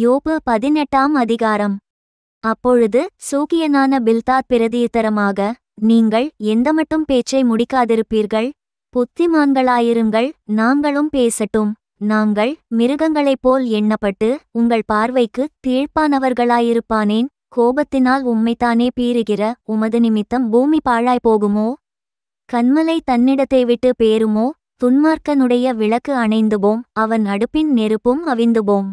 யோபு பதினெட்டாம் அதிகாரம் அப்பொழுது சூக்கியனான பில்தார் பிரதியுத்தரமாக நீங்கள் எந்த மட்டும் பேச்சை முடிக்காதிருப்பீர்கள் புத்திமான்களாயிருங்கள் நாங்களும் பேசட்டும் நாங்கள் மிருகங்களைப் போல் எண்ணப்பட்டு உங்கள் பார்வைக்கு தீழ்ப்பானவர்களாயிருப்பானேன் கோபத்தினால் உம்மைத்தானே பீறுகிற உமது நிமித்தம் பூமி பாழாய் போகுமோ கண்மலை தன்னிடத்தை விட்டு பேருமோ துன்மார்க்கனுடைய விளக்கு அணைந்துபோம் அவன் அடுப்பின் நெருப்பும் அவிந்துபோம்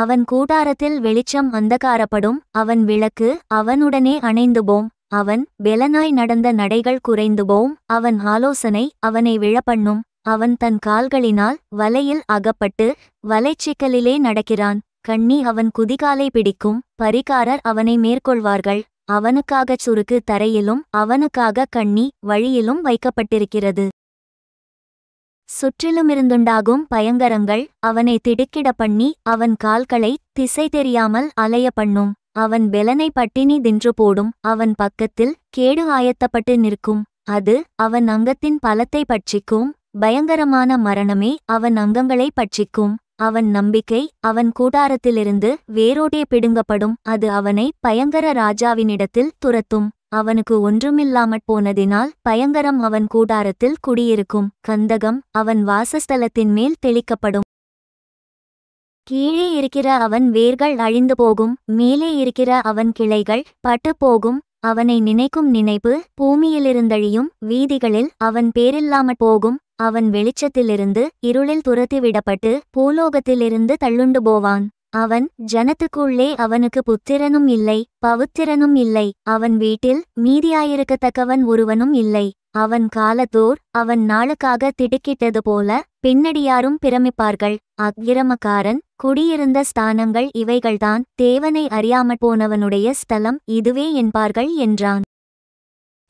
அவன் கூடாரத்தில் வெளிச்சம் அந்தகாரப்படும் அவன் விளக்கு அவனுடனே அணைந்துபோம் அவன் பெலனாய் நடந்த நடைகள் குறைந்துபோம் அவன் ஆலோசனை அவனை விழப்பண்ணும் அவன் தன் கால்களினால் வலையில் அகப்பட்டு வலைச்சிக்கலிலே நடக்கிறான் கண்ணி அவன் குதிகாலை பிடிக்கும் பரிகாரர் அவனை மேற்கொள்வார்கள் அவனுக்காகச் சுருக்கு தரையிலும் அவனுக்காக கண்ணி வழியிலும் வைக்கப்பட்டிருக்கிறது சுற்றிலுமிருந்துண்டாகும் பயங்கரங்கள் அவனை திடுக்கிட பண்ணி அவன் கால்களை திசை தெரியாமல் அலைய பண்ணும் அவன் பெலனை பட்டினி தின்று போடும் அவன் பக்கத்தில் கேடு ஆயத்தப்பட்டு நிற்கும் அது அவன் அங்கத்தின் பலத்தை பட்சிக்கும் பயங்கரமான மரணமே அவன் அங்கங்களை பட்சிக்கும் அவன் நம்பிக்கை அவன் கூடாரத்திலிருந்து வேரோடே பிடுங்கப்படும் அது அவனை பயங்கர ராஜாவினிடத்தில் துரத்தும் அவனுக்கு ஒன்றுமில்லாமற் போனதினால் பயங்கரம் அவன் கூடாரத்தில் குடியிருக்கும் கந்தகம் அவன் வாசஸ்தலத்தின் மேல் தெளிக்கப்படும் கீழே இருக்கிற அவன் வேர்கள் அழிந்து போகும் மேலே இருக்கிற அவன் கிளைகள் பட்டு போகும் அவனை நினைக்கும் நினைப்பு பூமியிலிருந்தழியும் வீதிகளில் அவன் பேரில்லாமற் போகும் அவன் வெளிச்சத்திலிருந்து இருளில் துரத்திவிடப்பட்டு பூலோகத்திலிருந்து தள்ளுண்டு போவான் அவன் ஜனத்துக்குள்ளே அவனுக்கு புத்திரனும் இல்லை பவுத்திரனும் இல்லை அவன் வீட்டில் மீதியாயிருக்கத்தக்கவன் ஒருவனும் இல்லை அவன் காலத்தோர் அவன் நாளுக்காக திடுக்கிட்டது போல பின்னடியாரும் பிரமிப்பார்கள் அக்கிரமக்காரன் குடியிருந்த ஸ்தானங்கள் இவைகள்தான் தேவனை அறியாமற் போனவனுடைய ஸ்தலம் இதுவே என்பார்கள் என்றான்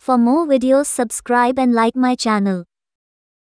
for more videos subscribe and like my channel